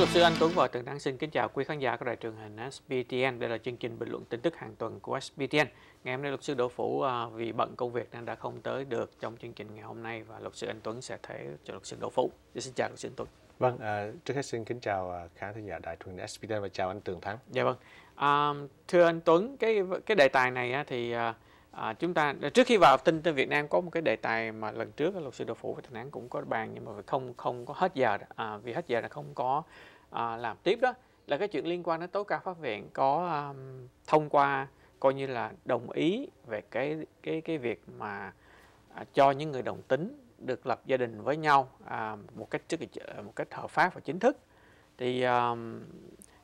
luật sư Anh Tuấn và Tường Đăng xin kính chào quý khán giả của đài truyền hình SBTN. Đây là chương trình bình luận tin tức hàng tuần của SBTN. Ngày hôm nay luật sư Đỗ Phủ à, vì bận công việc nên đã không tới được trong chương trình ngày hôm nay và luật sư Anh Tuấn sẽ thế cho luật sư Đỗ Phủ. Dạ, xin chào luật sư Anh Tuấn. Vâng, à, trước hết xin kính chào à, khán thính giả đài truyền hình SBTN và chào anh Tường Thắng. Dạ vâng. À, thưa anh Tuấn, cái cái đề tài này thì à, à, chúng ta trước khi vào tin tin Việt Nam có một cái đề tài mà lần trước luật sư Đỗ Phủ và Thành án cũng có bàn nhưng mà không không có hết giờ à, vì hết giờ là không có à, làm tiếp đó là cái chuyện liên quan đến tố cáo pháp viện có um, thông qua coi như là đồng ý về cái cái cái việc mà à, cho những người đồng tính được lập gia đình với nhau à, một cách trước một cách hợp pháp và chính thức thì um,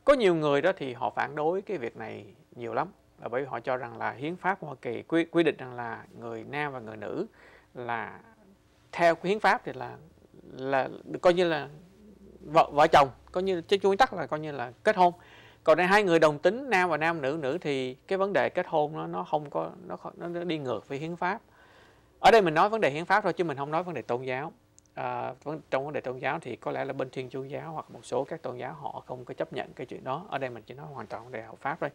có nhiều người đó thì họ phản đối cái việc này nhiều lắm là bởi vì họ cho rằng là hiến pháp của Hoa Kỳ quy, quy định rằng là người nam và người nữ là theo hiến pháp thì là là coi như là vợ vợ chồng coi như chứ nguyên tắc là coi như là kết hôn còn đây hai người đồng tính nam và nam nữ nữ thì cái vấn đề kết hôn nó nó không có nó nó đi ngược với hiến pháp ở đây mình nói vấn đề hiến pháp thôi chứ mình không nói vấn đề tôn giáo à, trong vấn đề tôn giáo thì có lẽ là bên thiên chúa giáo hoặc một số các tôn giáo họ không có chấp nhận cái chuyện đó ở đây mình chỉ nói hoàn toàn vấn đề hợp pháp thôi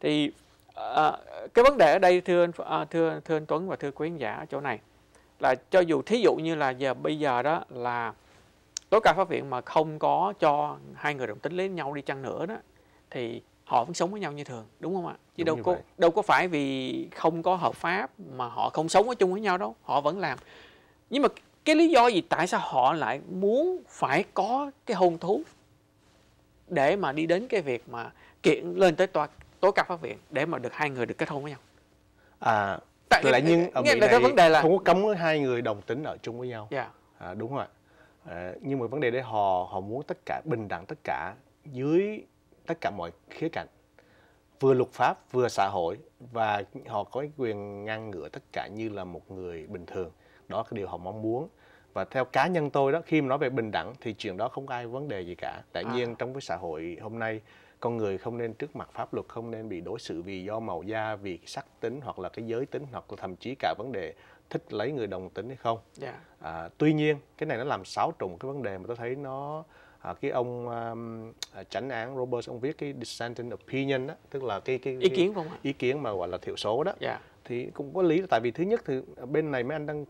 thì à, cái vấn đề ở đây thưa anh à, thưa thưa anh Tuấn và thưa quý khán giả ở chỗ này là cho dù thí dụ như là giờ bây giờ đó là tố cáo pháp viện mà không có cho hai người đồng tính lấy nhau đi chăng nữa đó thì họ vẫn sống với nhau như thường đúng không ạ chứ đúng đâu có vậy. đâu có phải vì không có hợp pháp mà họ không sống ở chung với nhau đâu họ vẫn làm nhưng mà cái lý do gì tại sao họ lại muốn phải có cái hôn thú để mà đi đến cái việc mà kiện lên tới tòa tối cao pháp viện để mà được hai người được kết hôn với nhau à tại lại nhưng ở Mỹ này vấn đề là không có cấm hai người đồng tính ở chung với nhau yeah. Dạ. à, đúng rồi Ờ, nhưng mà vấn đề đấy họ họ muốn tất cả bình đẳng tất cả dưới tất cả mọi khía cạnh vừa luật pháp vừa xã hội và họ có quyền ngăn ngừa tất cả như là một người bình thường đó là cái điều họ mong muốn và theo cá nhân tôi đó khi mà nói về bình đẳng thì chuyện đó không ai vấn đề gì cả tại à. nhiên trong cái xã hội hôm nay con người không nên trước mặt pháp luật không nên bị đối xử vì do màu da vì sắc tính hoặc là cái giới tính hoặc là thậm chí cả vấn đề thích lấy người đồng tính hay không yeah. Dạ. à, tuy nhiên cái này nó làm xáo trộn cái vấn đề mà tôi thấy nó à, cái ông um, à, chánh án Roberts ông viết cái dissenting opinion đó tức là cái cái, cái ý kiến không ý kiến mà gọi là thiểu số đó yeah. Dạ. thì cũng có lý tại vì thứ nhất thì bên này mấy anh đang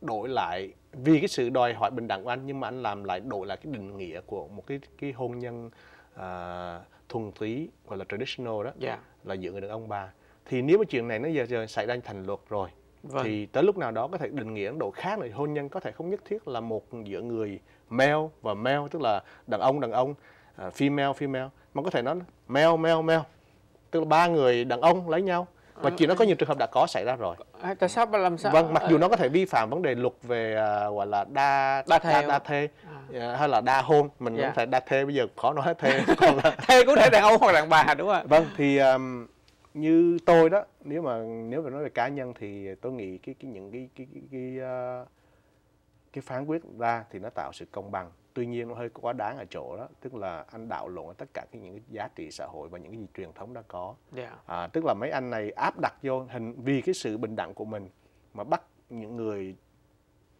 đổi lại vì cái sự đòi hỏi bình đẳng của anh nhưng mà anh làm lại đổi lại cái định nghĩa của một cái cái hôn nhân à, thuần túy gọi là traditional đó yeah. Dạ. là giữa người đàn ông bà thì nếu mà chuyện này nó giờ, giờ xảy ra thành luật rồi vâng. thì tới lúc nào đó có thể định nghĩa Độ khác này hôn nhân có thể không nhất thiết là một giữa người male và male tức là đàn ông đàn ông uh, female female mà có thể nói male male male tức là ba người đàn ông lấy nhau và ờ, chỉ nó có nhiều trường hợp đã có xảy ra rồi ờ, tại sao mà làm sao vâng mặc dù ờ. nó có thể vi phạm vấn đề luật về uh, gọi là đa đa thê, đa, đa thê à. à. hay là đa hôn mình yeah. cũng thể đa thê bây giờ khó nói thê còn là thê cũng thể đàn ông hoặc đàn bà đúng không vâng thì um, như tôi đó nếu mà nếu mà nói về cá nhân thì tôi nghĩ cái cái những cái cái cái cái, cái, ờ, cái phán quyết ra thì nó tạo sự công bằng tuy nhiên nó hơi quá đáng ở chỗ đó tức là anh đạo lộn tất cả cái những cái giá trị xã hội và những cái gì truyền thống đã có yeah. Dạ. à, tức là mấy anh này áp đặt vô hình vì cái sự bình đẳng của mình mà bắt những người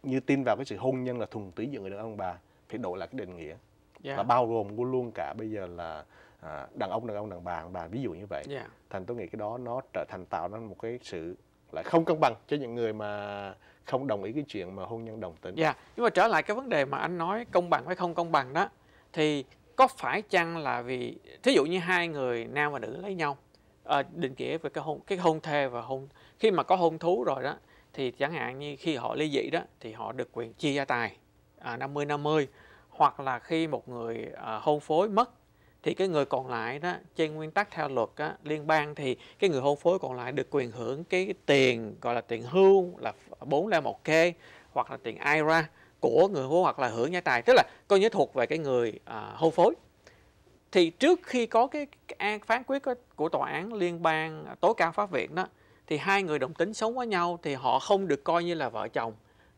như tin vào cái sự hôn nhân là thuần túy giữa người đàn ông bà phải đổi lại cái định nghĩa yeah. Dạ. và bao gồm luôn cả bây giờ là à, đàn ông đàn ông đàn bà đàn bà ví dụ như vậy yeah. Dạ. thành tôi nghĩ cái đó nó trở thành tạo nên một cái sự lại không cân bằng cho những người mà không đồng ý cái chuyện mà hôn nhân đồng tính. Dạ, yeah. nhưng mà trở lại cái vấn đề mà anh nói công bằng hay không công bằng đó thì có phải chăng là vì thí dụ như hai người nam và nữ lấy nhau à, định nghĩa về cái hôn cái hôn thê và hôn khi mà có hôn thú rồi đó thì chẳng hạn như khi họ ly dị đó thì họ được quyền chia gia tài à, 50 50 hoặc là khi một người à, hôn phối mất thì cái người còn lại đó trên nguyên tắc theo luật á, liên bang thì cái người hôn phối còn lại được quyền hưởng cái tiền gọi là tiền hưu là 4 la một kê hoặc là tiền IRA của người hôn hoặc là hưởng nhà tài tức là coi như thuộc về cái người à, hôn phối thì trước khi có cái phán quyết của tòa án liên bang à, tối cao pháp viện đó thì hai người đồng tính sống với nhau thì họ không được coi như là vợ chồng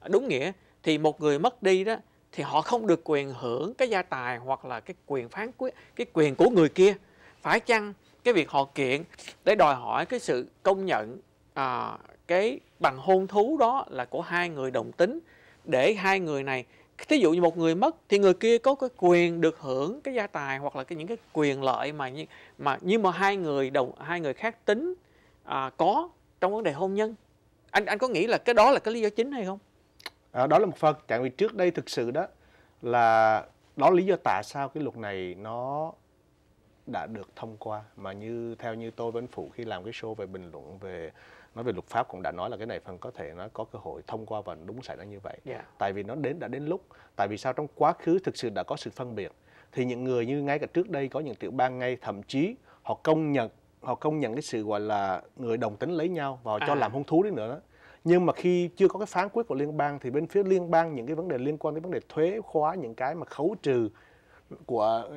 đúng nghĩa thì một người mất đi đó thì họ không được quyền hưởng cái gia tài hoặc là cái quyền phán quyết cái quyền của người kia phải chăng cái việc họ kiện để đòi hỏi cái sự công nhận à, cái bằng hôn thú đó là của hai người đồng tính để hai người này thí dụ như một người mất thì người kia có cái quyền được hưởng cái gia tài hoặc là cái những cái quyền lợi mà như mà nhưng mà hai người đồng hai người khác tính à, có trong vấn đề hôn nhân anh anh có nghĩ là cái đó là cái lý do chính hay không à, đó là một phần tại vì trước đây thực sự đó là đó là lý do tại sao cái luật này nó đã được thông qua mà như theo như tôi với anh phụ khi làm cái show về bình luận về nói về luật pháp cũng đã nói là cái này phần có thể nó có cơ hội thông qua và đúng xảy ra như vậy yeah. Dạ. tại vì nó đến đã đến lúc tại vì sao trong quá khứ thực sự đã có sự phân biệt thì những người như ngay cả trước đây có những tiểu bang ngay thậm chí họ công nhận họ công nhận cái sự gọi là người đồng tính lấy nhau và họ à. cho làm hôn thú đấy nữa đó nhưng mà khi chưa có cái phán quyết của liên bang thì bên phía liên bang những cái vấn đề liên quan đến vấn đề thuế khóa những cái mà khấu trừ của ừ,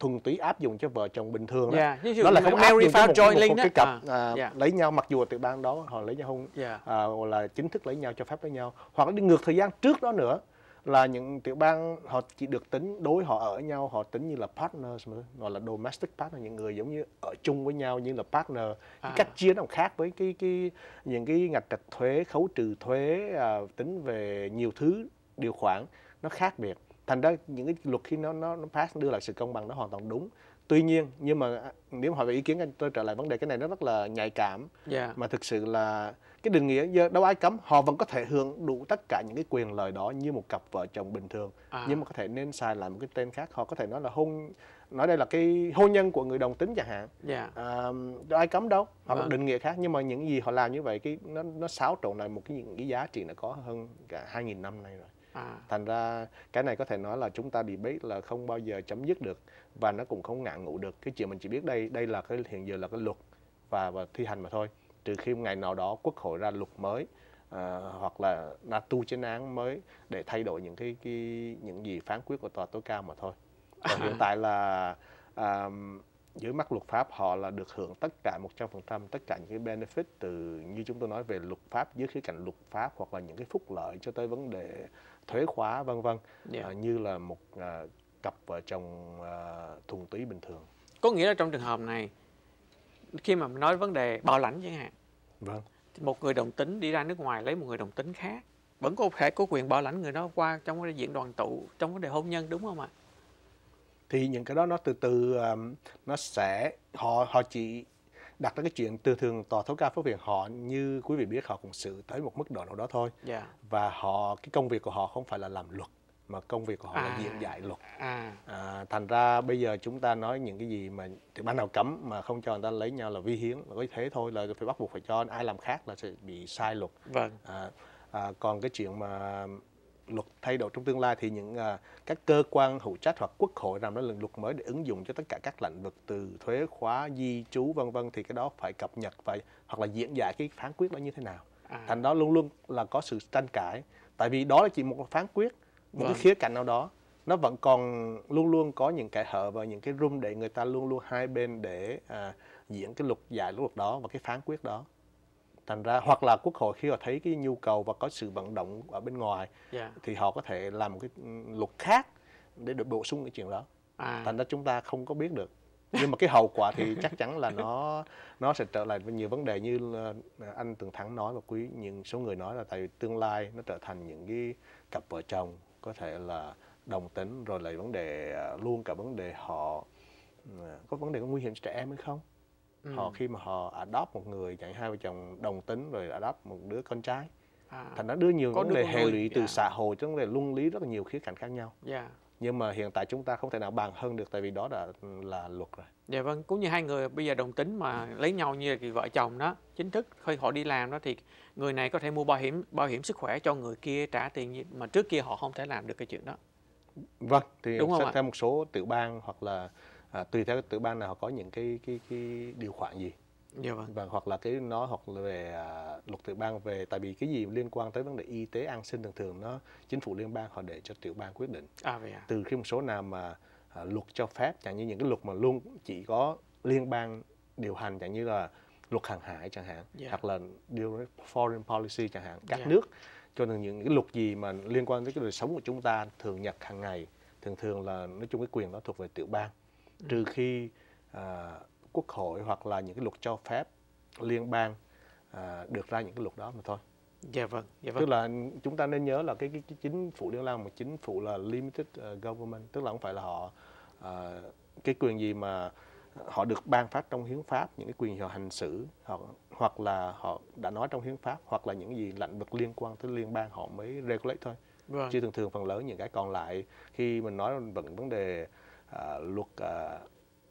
thuần túy áp dụng cho vợ chồng bình thường đó, yeah. đó là không áp dụng cho một, một, cái cặp à, yeah. À, dạ. lấy nhau mặc dù từ tiểu bang đó họ lấy nhau không yeah. Dạ. à, là chính thức lấy nhau cho phép lấy nhau hoặc là đi ngược thời gian trước đó nữa là những tiểu bang họ chỉ được tính đối họ ở nhau họ tính như là partners mà, gọi là domestic partner những người giống như ở chung với nhau như là partner à. cách chia nó khác với cái cái những cái ngạch trạch thuế khấu trừ thuế à, tính về nhiều thứ điều khoản nó khác biệt thành ra những cái luật khi nó nó nó pass đưa lại sự công bằng nó hoàn toàn đúng tuy nhiên nhưng mà à, nếu mà hỏi về ý kiến anh tôi trở lại vấn đề cái này nó rất là nhạy cảm yeah. Dạ. mà thực sự là cái định nghĩa giờ đâu ai cấm họ vẫn có thể hưởng đủ tất cả những cái quyền lợi đó như một cặp vợ chồng bình thường à. nhưng mà có thể nên xài lại một cái tên khác họ có thể nói là hôn nói đây là cái hôn nhân của người đồng tính chẳng hạn yeah. Dạ. à, đâu ai cấm đâu hoặc vâng. định nghĩa khác nhưng mà những gì họ làm như vậy cái nó nó xáo trộn lại một cái những cái giá trị nó có hơn cả 2.000 năm nay rồi À. Thành ra cái này có thể nói là chúng ta debate là không bao giờ chấm dứt được và nó cũng không ngạn ngụ được. Cái chuyện mình chỉ biết đây đây là cái hiện giờ là cái luật và và thi hành mà thôi trừ khi ngày nào đó quốc hội ra luật mới à, hoặc là ra tu chính án mới để thay đổi những cái, cái những gì phán quyết của tòa tối cao mà thôi còn hiện à. tại là à, dưới mắt luật pháp họ là được hưởng tất cả 100% tất cả những cái benefit từ như chúng tôi nói về luật pháp dưới khía cạnh luật pháp hoặc là những cái phúc lợi cho tới vấn đề thuế khóa vân vân à, yeah. à, như là một à, cặp vợ chồng à, thuần túy bình thường. Có nghĩa là trong trường hợp này khi mà mình nói vấn đề bảo lãnh chẳng hạn vâng một người đồng tính đi ra nước ngoài lấy một người đồng tính khác vẫn có thể có quyền bảo lãnh người đó qua trong cái diện đoàn tụ trong vấn đề hôn nhân đúng không ạ thì những cái đó nó từ từ um, nó sẽ họ họ chỉ đặt ra cái chuyện từ thường tòa thấu ca phát viện họ như quý vị biết họ cũng xử tới một mức độ nào đó thôi yeah. Dạ. và họ cái công việc của họ không phải là làm luật mà công việc của họ à. là diễn dạy luật à. À, thành ra bây giờ chúng ta nói những cái gì mà thì ban nào cấm mà không cho người ta lấy nhau là vi hiến mà có thế thôi là phải bắt buộc phải cho ai làm khác là sẽ bị sai luật vâng. à, à, còn cái chuyện mà luật thay đổi trong tương lai thì những à, các cơ quan hữu trách hoặc quốc hội làm ra lượng luật mới để ứng dụng cho tất cả các lĩnh vực từ thuế khóa di trú vân vân thì cái đó phải cập nhật phải hoặc là diễn giải cái phán quyết đó như thế nào à. thành đó luôn luôn là có sự tranh cãi tại vì đó là chỉ một phán quyết một cái vâng. khía cạnh nào đó nó vẫn còn luôn luôn có những cái hở và những cái rung để người ta luôn luôn hai bên để à, diễn cái luật dài luật đó và cái phán quyết đó thành ra hoặc là quốc hội khi họ thấy cái nhu cầu và có sự vận động ở bên ngoài yeah. Dạ. thì họ có thể làm một cái ừ, luật khác để được bổ sung cái chuyện đó à. thành ra chúng ta không có biết được nhưng mà cái hậu quả thì chắc chắn là nó nó sẽ trở lại với nhiều vấn đề như à, anh từng thắng nói và quý những số người nói là tại vì tương lai nó trở thành những cái cặp vợ chồng có thể là đồng tính rồi lại vấn đề à, luôn cả vấn đề họ à, có vấn đề có nguy hiểm cho trẻ em hay không ừ. họ khi mà họ adopt một người chẳng hai vợ chồng đồng tính rồi adopt một đứa con trai à. thành nó đưa nhiều có vấn đề hệ lụy từ yeah. Dạ. xã hội cho vấn đề luân lý rất là nhiều khía cạnh khác nhau yeah. Dạ nhưng mà hiện tại chúng ta không thể nào bàn hơn được tại vì đó đã là luật rồi dạ vâng cũng như hai người bây giờ đồng tính mà lấy nhau như là vợ chồng đó chính thức khi họ đi làm đó thì người này có thể mua bảo hiểm bảo hiểm sức khỏe cho người kia trả tiền mà trước kia họ không thể làm được cái chuyện đó vâng thì Đúng không theo ạ? một số tiểu bang hoặc là à, tùy theo cái tiểu bang nào họ có những cái cái cái điều khoản gì dạ vâng. và vâng, hoặc là cái nó hoặc là về à, luật tiểu bang về tại vì cái gì liên quan tới vấn đề y tế an sinh thường thường nó chính phủ liên bang họ để cho tiểu bang quyết định à, vậy à? từ khi một số nào mà à, luật cho phép chẳng như những cái luật mà luôn chỉ có liên bang điều hành chẳng như là luật hàng hải chẳng hạn yeah. Dạ. hoặc là điều foreign policy chẳng hạn các yeah. Dạ. nước cho nên những cái luật gì mà liên quan tới cái đời sống của chúng ta thường nhật hàng ngày thường thường là nói chung cái quyền đó thuộc về tiểu bang ừ. trừ khi à, quốc hội hoặc là những cái luật cho phép liên bang à, được ra những cái luật đó mà thôi dạ vâng dạ vâng tức là chúng ta nên nhớ là cái, cái, cái chính phủ liên bang một chính phủ là limited ờ, government tức là không phải là họ à, cái quyền gì mà họ được ban phát trong hiến pháp những cái quyền họ hành xử hoặc hoặc là họ đã nói trong hiến pháp hoặc là những gì lĩnh vực liên quan tới liên bang họ mới regulate thôi vâng. chứ thường thường phần lớn những cái còn lại khi mình nói vẫn vấn đề à, luật à,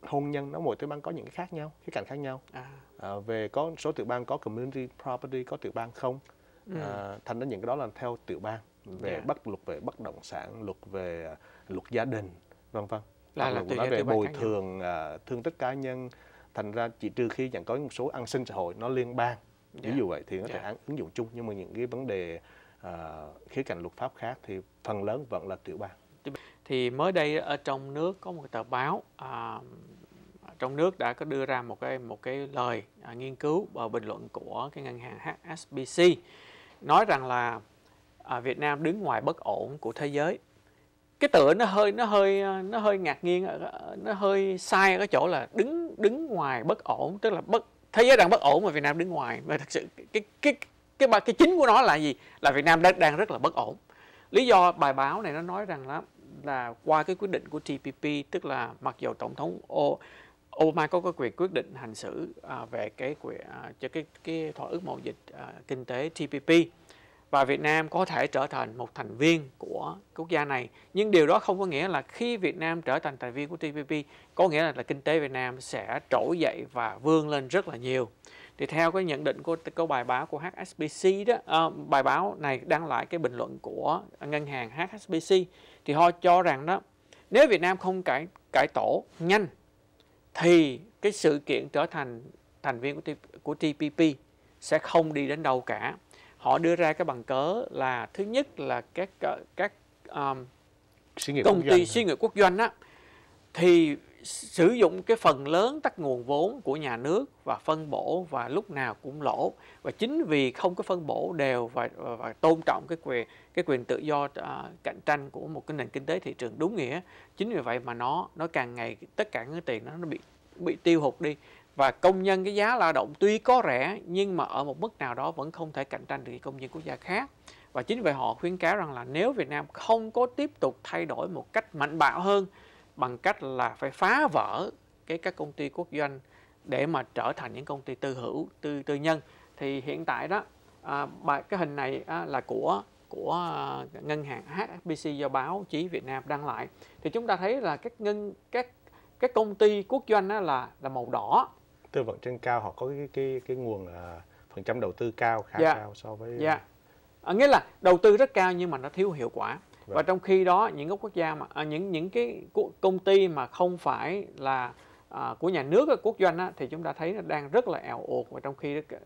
hôn nhân nó mỗi tiểu bang có những cái khác nhau khía cạnh khác nhau à. À, về có số tiểu bang có community property có tiểu bang không ừ. À, thành ra những cái đó là theo tiểu bang về yeah. bắt luật về bất động sản luật về à, luật gia đình vân vân là, là nói về bồi thường à, thương tích cá nhân thành ra chỉ trừ khi chẳng có một số an sinh xã hội nó liên bang ví yeah. Dạ. dụ vậy thì nó yeah. Dạ. thể ứng dụng chung nhưng mà những cái vấn đề à, khía cạnh luật pháp khác thì phần lớn vẫn là tiểu bang thì mới đây ở trong nước có một tờ báo à, trong nước đã có đưa ra một cái một cái lời à, nghiên cứu và bình luận của cái ngân hàng HSBC nói rằng là à, Việt Nam đứng ngoài bất ổn của thế giới cái tựa nó hơi nó hơi à, nó hơi ngạc nhiên à, nó hơi sai ở cái chỗ là đứng đứng ngoài bất ổn tức là bất thế giới đang bất ổn mà Việt Nam đứng ngoài mà thật sự cái cái cái cái, cái, chính của nó là gì là Việt Nam đang đang rất là bất ổn lý do bài báo này nó nói rằng là là qua cái quyết định của TPP tức là mặc dù tổng thống ô Obama có cái quyền quyết định hành xử à, về cái quyền à, cho cái cái thỏa ước mậu dịch à, kinh tế TPP và Việt Nam có thể trở thành một thành viên của quốc gia này nhưng điều đó không có nghĩa là khi Việt Nam trở thành thành viên của TPP có nghĩa là, là kinh tế Việt Nam sẽ trỗi dậy và vươn lên rất là nhiều thì theo cái nhận định của câu bài báo của HSBC đó à, bài báo này đăng lại cái bình luận của ngân hàng HSBC thì họ cho rằng đó nếu Việt Nam không cải cải tổ nhanh thì cái sự kiện trở thành thành viên của, của TPP sẽ không đi đến đâu cả. Họ đưa ra cái bằng cớ là thứ nhất là các ờ, các um, công ty suy nghĩ quốc doanh á thì sử dụng cái phần lớn các nguồn vốn của nhà nước và phân bổ và lúc nào cũng lỗ và chính vì không có phân bổ đều và, và, và tôn trọng cái quyền cái quyền tự do uh, cạnh tranh của một cái nền kinh tế thị trường đúng nghĩa chính vì vậy mà nó nó càng ngày tất cả những tiền nó nó bị bị tiêu hụt đi và công nhân cái giá lao động tuy có rẻ nhưng mà ở một mức nào đó vẫn không thể cạnh tranh được công nhân quốc gia khác và chính vì họ khuyến cáo rằng là nếu Việt Nam không có tiếp tục thay đổi một cách mạnh bạo hơn bằng cách là phải phá vỡ cái các công ty quốc doanh để mà trở thành những công ty tư hữu tư tư nhân thì hiện tại đó à, cái hình này à, là của của à, ngân hàng HSBC do báo chí Việt Nam đăng lại thì chúng ta thấy là các ngân các các công ty quốc doanh đó là là màu đỏ tư vấn trên cao họ có cái cái cái nguồn là phần trăm đầu tư cao khá yeah. Dạ. cao so với yeah. Dạ. à, nghĩa là đầu tư rất cao nhưng mà nó thiếu hiệu quả và vâng. trong khi đó những cái quốc gia mà à, những những cái công ty mà không phải là à, của nhà nước à, quốc doanh á, thì chúng ta thấy nó đang rất là eo ụt và trong khi cái,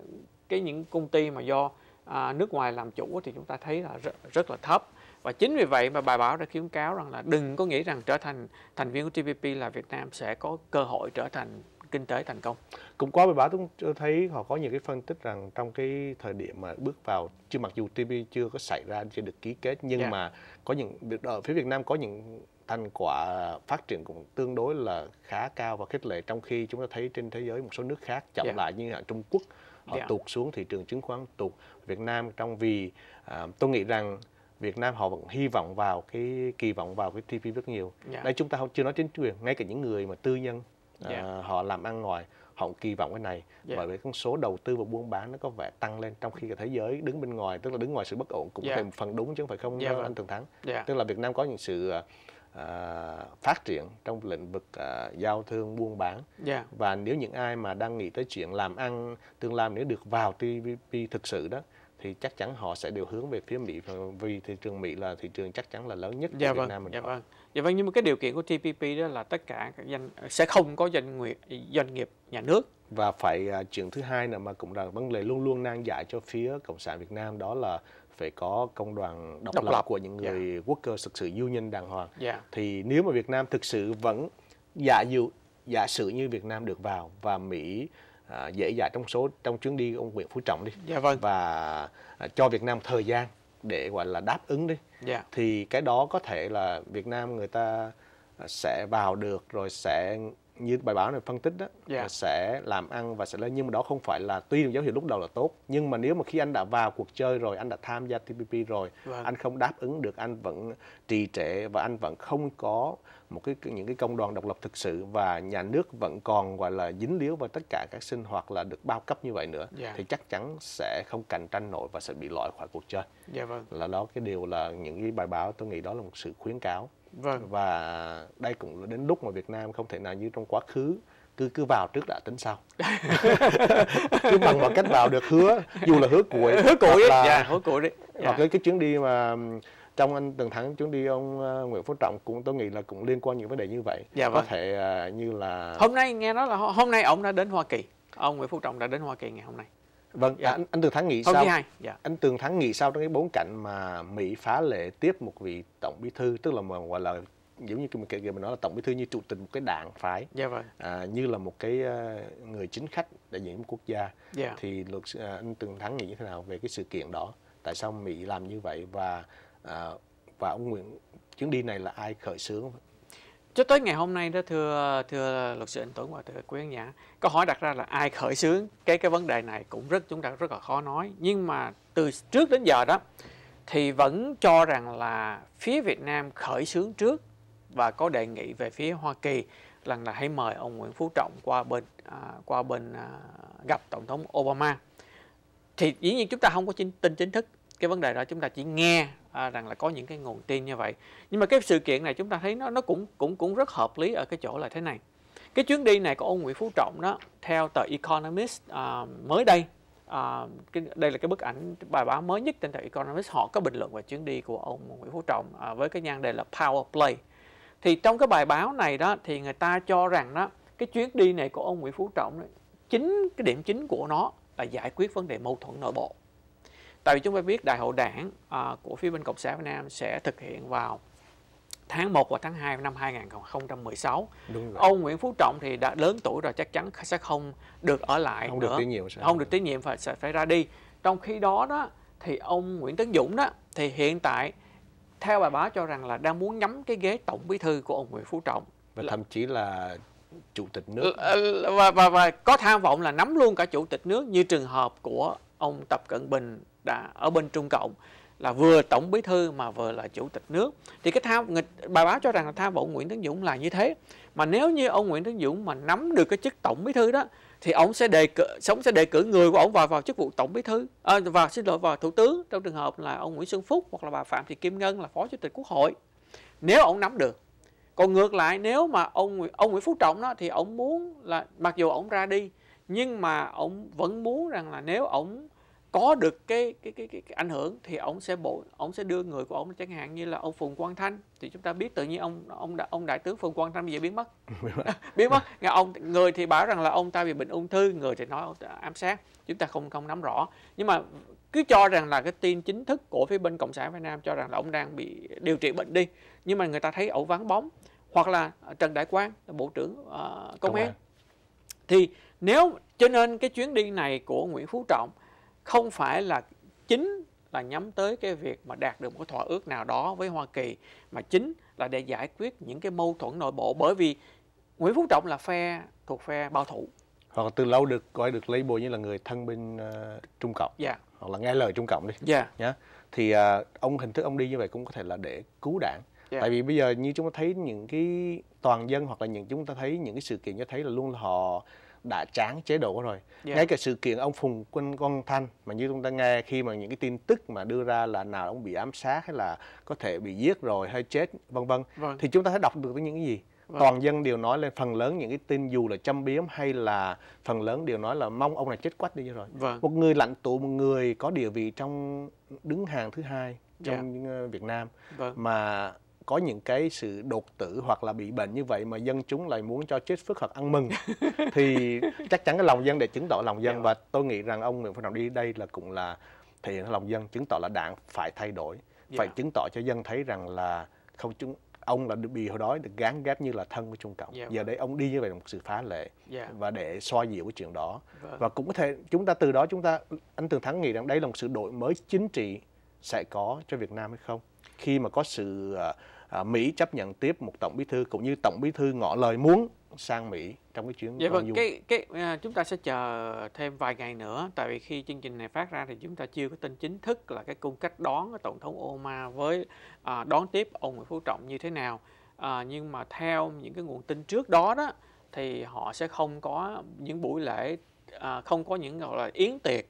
cái những công ty mà do à, nước ngoài làm chủ thì chúng ta thấy là rất, rất là thấp và chính vì vậy mà bài báo đã khuyến cáo rằng là đừng có nghĩ rằng trở thành thành viên của TPP là Việt Nam sẽ có cơ hội trở thành kinh tế thành công cũng có bài báo tôi thấy họ có những cái phân tích rằng trong cái thời điểm mà bước vào chưa mặc dù TP chưa có xảy ra chưa được ký kết nhưng yeah. Dạ. mà có những ở phía Việt Nam có những thành quả phát triển cũng tương đối là khá cao và khích lệ trong khi chúng ta thấy trên thế giới một số nước khác chậm yeah. Dạ. lại như là Trung Quốc họ yeah. Dạ. tụt xuống thị trường chứng khoán tụt Việt Nam trong vì à, tôi nghĩ rằng Việt Nam họ vẫn hy vọng vào cái kỳ vọng vào cái TP rất nhiều. Yeah. Đây chúng ta không chưa nói chính quyền, ngay cả những người mà tư nhân yeah. Ờ, dạ. họ làm ăn ngoài họ kỳ vọng cái này yeah. và cái con số đầu tư và buôn bán nó có vẻ tăng lên trong khi cả thế giới đứng bên ngoài tức là đứng ngoài sự bất ổn cũng yeah. Dạ. một phần đúng chứ không phải không yeah. Dạ, anh vâng. thường thắng yeah. tức là Việt Nam có những sự À, phát triển trong lĩnh vực à, giao thương buôn bán yeah. và nếu những ai mà đang nghĩ tới chuyện làm ăn tương lai nếu được vào TPP thực sự đó thì chắc chắn họ sẽ đều hướng về phía Mỹ vì thị trường Mỹ là thị trường chắc chắn là lớn nhất dạ của Việt vâng, Nam mình. Dạ vâng. Dạ vâng, nhưng mà cái điều kiện của TPP đó là tất cả các doanh sẽ không có doanh nghiệp doanh nghiệp nhà nước và phải uh, chuyện thứ hai nữa mà cũng là vấn đề luôn luôn nan giải cho phía cộng sản Việt Nam đó là phải có công đoàn độc, độc lập, lập của những dạ. người yeah. quốc cơ thực sự nhân đàng hoàng. Dạ. Thì nếu mà Việt Nam thực sự vẫn giả dụ giả sử như Việt Nam được vào và Mỹ À, dễ dãi trong số trong chuyến đi ông Nguyễn Phú Trọng đi dạ vâng. và à, cho Việt Nam thời gian để gọi là đáp ứng đi dạ. thì cái đó có thể là Việt Nam người ta à, sẽ vào được rồi sẽ như bài báo này phân tích đó yeah. Dạ. sẽ làm ăn và sẽ lên nhưng mà đó không phải là tuy dấu hiệu lúc đầu là tốt nhưng mà nếu mà khi anh đã vào cuộc chơi rồi anh đã tham gia TPP rồi vâng. anh không đáp ứng được anh vẫn trì trệ và anh vẫn không có một cái những cái công đoàn độc lập thực sự và nhà nước vẫn còn gọi là dính líu vào tất cả các sinh hoạt là được bao cấp như vậy nữa yeah. Dạ. thì chắc chắn sẽ không cạnh tranh nổi và sẽ bị loại khỏi cuộc chơi yeah, dạ vâng. là đó cái điều là những cái bài báo tôi nghĩ đó là một sự khuyến cáo vâng. và đây cũng là đến lúc mà Việt Nam không thể nào như trong quá khứ cứ cứ vào trước đã tính sau cứ bằng vào cách vào được hứa dù là hứa cuội hứa cuội là dạ, hứa cuội đấy dạ. hoặc cái cái chuyến đi mà trong anh từng tháng chuyến đi ông ờ, Nguyễn Phú Trọng cũng tôi nghĩ là cũng liên quan những vấn đề như vậy dạ, vâng. có thể uh, như là hôm nay nghe nói là hôm nay ông đã đến Hoa Kỳ ông Nguyễn Phú Trọng đã đến Hoa Kỳ ngày hôm nay Vâng, dạ, anh, anh Tường Thắng nghĩ sao? Dạ. Anh Tường Thắng nghĩ sao trong cái bốn cạnh mà Mỹ phá lệ tiếp một vị tổng bí thư, tức là mà gọi là giống như cái mình nói là tổng bí thư như trụ tình một cái đảng phái, dạ vâng. à, như là một cái ờ, người chính khách đại diện một quốc gia. Dạ. Thì luật uh, anh Tường Thắng nghĩ như thế nào về cái sự kiện đó? Tại sao Mỹ làm như vậy và uh, và ông Nguyễn chuyến đi này là ai khởi xướng cho tới ngày hôm nay đó thưa thưa luật sư anh Tuấn và thưa quý khán giả câu hỏi đặt ra là ai khởi xướng cái cái vấn đề này cũng rất chúng ta rất là khó nói nhưng mà từ trước đến giờ đó thì vẫn cho rằng là phía Việt Nam khởi xướng trước và có đề nghị về phía Hoa Kỳ rằng là hãy mời ông Nguyễn Phú Trọng qua bên à, qua bên à, gặp tổng thống Obama thì dĩ nhiên chúng ta không có tin chính thức cái vấn đề đó chúng ta chỉ nghe à, rằng là có những cái nguồn tin như vậy nhưng mà cái sự kiện này chúng ta thấy nó nó cũng cũng cũng rất hợp lý ở cái chỗ là thế này cái chuyến đi này của ông Nguyễn Phú Trọng đó theo tờ Economist à, mới đây à, cái, đây là cái bức ảnh bài báo mới nhất trên tờ Economist họ có bình luận về chuyến đi của ông Nguyễn Phú Trọng à, với cái nhan đề là Power Play thì trong cái bài báo này đó thì người ta cho rằng đó cái chuyến đi này của ông Nguyễn Phú Trọng đó, chính cái điểm chính của nó là giải quyết vấn đề mâu thuẫn nội bộ tại vì chúng ta biết đại hội đảng à, của phía bên cộng sản Việt Nam sẽ thực hiện vào tháng 1 và tháng 2 năm 2016. Đúng rồi. Ông Nguyễn Phú Trọng thì đã lớn tuổi rồi chắc chắn sẽ không được ở lại không nữa. Được tín nhiệm sẽ không được tín nhiệm phải sẽ phải ra đi. Trong khi đó đó thì ông Nguyễn Tấn Dũng đó thì hiện tại theo bài báo cho rằng là đang muốn nhắm cái ghế tổng bí thư của ông Nguyễn Phú Trọng và là, thậm chí là chủ tịch nước và, và và có tham vọng là nắm luôn cả chủ tịch nước như trường hợp của ông Tập Cận Bình đã ở bên Trung Cộng là vừa tổng bí thư mà vừa là chủ tịch nước thì cái tham bài báo cho rằng là tham vọng Nguyễn Tấn Dũng là như thế mà nếu như ông Nguyễn Tấn Dũng mà nắm được cái chức tổng bí thư đó thì ông sẽ đề cử sống sẽ đề cử người của ông vào vào chức vụ tổng bí thư à, vào xin lỗi vào thủ tướng trong trường hợp là ông Nguyễn Xuân Phúc hoặc là bà Phạm Thị Kim Ngân là phó chủ tịch quốc hội nếu ông nắm được còn ngược lại nếu mà ông ông Nguyễn Phú Trọng đó thì ông muốn là mặc dù ông ra đi nhưng mà ông vẫn muốn rằng là nếu ông có được cái cái cái, cái, cái ảnh hưởng thì ông sẽ bộ ông sẽ đưa người của ông chẳng hạn như là ông Phùng Quang Thanh thì chúng ta biết tự nhiên ông ông ông đại tướng Phùng Quang Thanh bây giờ biến mất biến mất Ngày ông người thì bảo rằng là ông ta bị bệnh ung thư người thì nói ông ta ám sát chúng ta không không nắm rõ nhưng mà cứ cho rằng là cái tin chính thức của phía bên cộng sản Việt Nam cho rằng là ông đang bị điều trị bệnh đi nhưng mà người ta thấy ẩu vắng bóng hoặc là à, Trần Đại Quang bộ trưởng uh, công, công an thì nếu cho nên cái chuyến đi này của Nguyễn Phú Trọng không phải là chính là nhắm tới cái việc mà đạt được một thỏa ước nào đó với Hoa Kỳ mà chính là để giải quyết những cái mâu thuẫn nội bộ bởi vì Nguyễn Phú Trọng là phe thuộc phe bảo thủ hoặc từ lâu được gọi được label như là người thân bên uh, Trung Cộng yeah. Dạ. hoặc là nghe lời Trung Cộng đi yeah. Dạ. nhá thì uh, ông hình thức ông đi như vậy cũng có thể là để cứu đảng yeah. Dạ. tại vì bây giờ như chúng ta thấy những cái toàn dân hoặc là những chúng ta thấy những cái sự kiện cho thấy là luôn là họ đã chán chế độ rồi yeah. Dạ. ngay cả sự kiện ông phùng quân quang thanh mà như chúng ta nghe khi mà những cái tin tức mà đưa ra là nào ông bị ám sát hay là có thể bị giết rồi hay chết vân vân vâng. thì chúng ta sẽ đọc được những cái gì Vâng. toàn dân đều nói lên phần lớn những cái tin dù là châm biếm hay là phần lớn đều nói là mong ông này chết quách đi rồi vâng. một người lãnh tụ một người có địa vị trong đứng hàng thứ hai trong yeah. Dạ. Việt Nam vâng. mà có những cái sự đột tử hoặc là bị bệnh như vậy mà dân chúng lại muốn cho chết phước hoặc ăn mừng thì chắc chắn cái lòng dân để chứng tỏ lòng dân dạ. và tôi nghĩ rằng ông Nguyễn Phú Trọng đi đây là cũng là thể hiện lòng dân chứng tỏ là đảng phải thay đổi dạ. phải chứng tỏ cho dân thấy rằng là không chúng ông là bị hồi đó được gán ghép như là thân với trung cộng yeah. Dạ. giờ đấy ông đi như vậy là một sự phá lệ yeah. và để xoa dịu cái chuyện đó vâng. và cũng có thể chúng ta từ đó chúng ta anh tường thắng nghĩ rằng đây là một sự đổi mới chính trị sẽ có cho việt nam hay không khi mà có sự à, à, Mỹ chấp nhận tiếp một tổng bí thư cũng như tổng bí thư ngỏ lời muốn sang Mỹ trong cái chuyến Vậy dạ vâng, cái cái à, chúng ta sẽ chờ thêm vài ngày nữa tại vì khi chương trình này phát ra thì chúng ta chưa có tin chính thức là cái cung cách đón tổng thống Obama với à, đón tiếp ông Nguyễn Phú Trọng như thế nào. À, nhưng mà theo những cái nguồn tin trước đó đó thì họ sẽ không có những buổi lễ à, không có những gọi là yến tiệc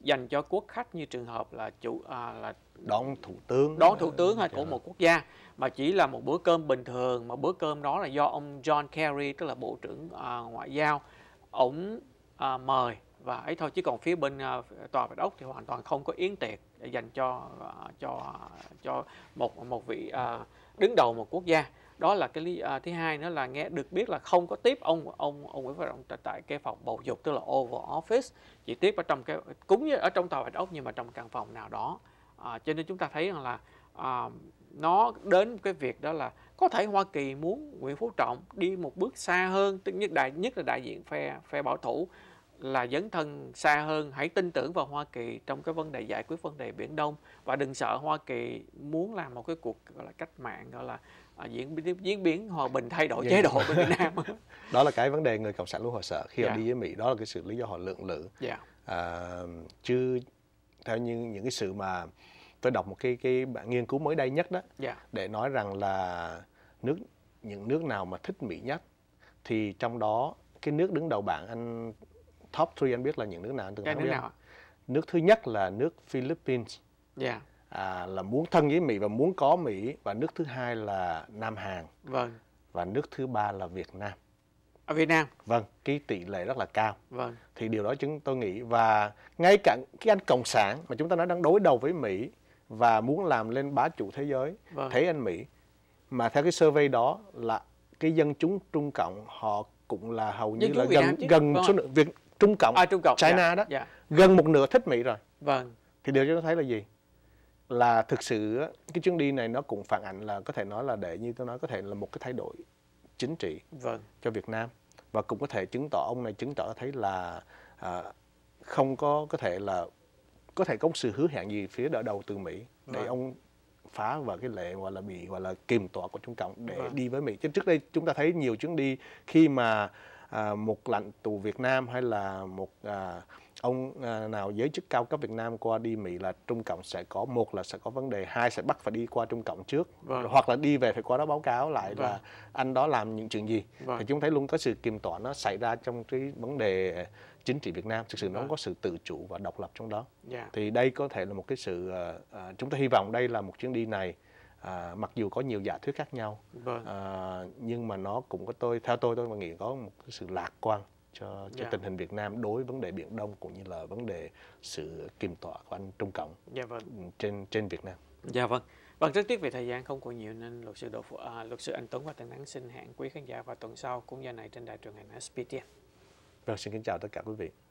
dành cho quốc khách như trường hợp là chủ à, là đón thủ tướng đón thủ tướng hay dạ. của một quốc gia mà chỉ là một bữa cơm bình thường mà bữa cơm đó là do ông John Kerry tức là bộ trưởng à, ngoại giao ổng à, mời và ấy thôi chứ còn phía bên à, tòa bạch ốc thì hoàn toàn không có yến tiệc dành cho à, cho cho một một vị à, đứng đầu một quốc gia đó là cái lý à, thứ hai nữa là nghe được biết là không có tiếp ông ông ông ấy Văn Trọng tại, tại cái phòng bầu dục tức là Oval Office chỉ tiếp ở trong cái cúng ở trong tòa bạch ốc nhưng mà trong căn phòng nào đó à, cho nên chúng ta thấy rằng là à, nó đến cái việc đó là có thể Hoa Kỳ muốn Nguyễn Phú Trọng đi một bước xa hơn nhất đại nhất là đại diện phe phe bảo thủ là dấn thân xa hơn hãy tin tưởng vào Hoa Kỳ trong cái vấn đề giải quyết vấn đề biển Đông và đừng sợ Hoa Kỳ muốn làm một cái cuộc gọi là cách mạng gọi là à, diễn diễn biến hòa bình thay đổi dạ. chế độ của Việt Nam đó là cái vấn đề người cộng sản luôn họ sợ khi yeah. họ dạ. đi với Mỹ đó là cái sự lý do họ lượng lự yeah. Dạ. à, chứ theo như những cái sự mà tôi đọc một cái cái bản nghiên cứu mới đây nhất đó yeah. Dạ. để nói rằng là nước những nước nào mà thích Mỹ nhất thì trong đó cái nước đứng đầu bảng anh top 3 anh biết là những nước nào anh từng cái dạ, nói nước nào Nước thứ nhất là nước Philippines. Yeah. Dạ. À, là muốn thân với Mỹ và muốn có Mỹ và nước thứ hai là Nam Hàn. Vâng. Và nước thứ ba là Việt Nam ở Việt Nam vâng cái tỷ lệ rất là cao vâng thì điều đó chúng tôi nghĩ và ngay cả cái anh cộng sản mà chúng ta nói đang đối đầu với Mỹ và muốn làm lên bá chủ thế giới vâng. thế anh Mỹ mà theo cái survey đó là cái dân chúng Trung Cộng họ cũng là hầu như dân là Việt gần gần vâng. số lượng Việt Trung Cộng, à, Trung Cộng dạ, China dạ, đó dạ. gần một nửa thích Mỹ rồi vâng thì điều chúng ta thấy là gì là thực sự cái chuyến đi này nó cũng phản ảnh là có thể nói là để như tôi nói có thể là một cái thay đổi chính trị vâng. cho Việt Nam và cũng có thể chứng tỏ ông này chứng tỏ thấy là à, không có có thể là có thể có sự hứa hẹn gì phía đỡ đầu từ Mỹ để à. ông phá vào cái lệ gọi là bị gọi là kiềm tỏa của Trung Cộng để à. đi với Mỹ. Chứ trước đây chúng ta thấy nhiều chuyến đi khi mà À, một lãnh tụ Việt Nam hay là một à, ông à, nào giới chức cao cấp Việt Nam qua đi Mỹ là Trung Cộng sẽ có một là sẽ có vấn đề hai sẽ bắt phải đi qua Trung Cộng trước vâng. hoặc là đi về phải qua đó báo cáo lại vâng. là anh đó làm những chuyện gì vâng. thì chúng thấy luôn có sự kiềm tỏa nó xảy ra trong cái vấn đề chính trị Việt Nam thực sự nó vâng. có sự tự chủ và độc lập trong đó yeah. Dạ. thì đây có thể là một cái sự uh, chúng ta hy vọng đây là một chuyến đi này à, mặc dù có nhiều giả thuyết khác nhau vâng. à, nhưng mà nó cũng có tôi theo tôi tôi nghĩ có một sự lạc quan cho cho yeah. Dạ. tình hình Việt Nam đối với vấn đề Biển Đông cũng như là vấn đề sự kiềm tỏa của anh Trung Cộng yeah, dạ vâng. Ừ, trên trên Việt Nam. Dạ vâng. Vâng rất tiếc về thời gian không còn nhiều nên luật sư Đỗ Phụ, à, luật sư Anh Tuấn và Thanh Thắng xin hẹn quý khán giả vào tuần sau cũng giờ này trên đài truyền hình SPTN. Vâng xin kính chào tất cả quý vị.